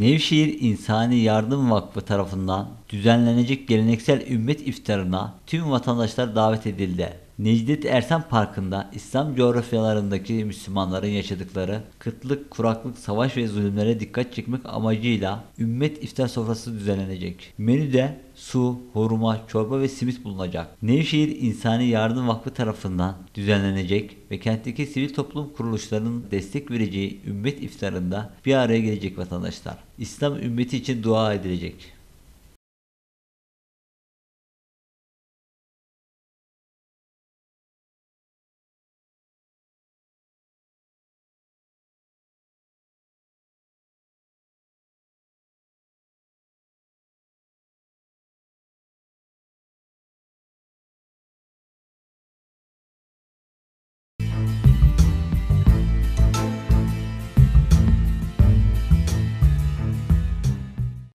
Nevşehir İnsani Yardım Vakfı tarafından düzenlenecek geleneksel ümmet iftarına tüm vatandaşlar davet edildi. Necdet Ersen Parkı'nda İslam coğrafyalarındaki Müslümanların yaşadıkları kıtlık, kuraklık, savaş ve zulümlere dikkat çekmek amacıyla ümmet iftar sofrası düzenlenecek. Menüde su, hurma, çorba ve simit bulunacak. Nevşehir İnsani Yardım Vakfı tarafından düzenlenecek ve kentteki sivil toplum kuruluşlarının destek vereceği ümmet iftarında bir araya gelecek vatandaşlar. İslam ümmeti için dua edilecek.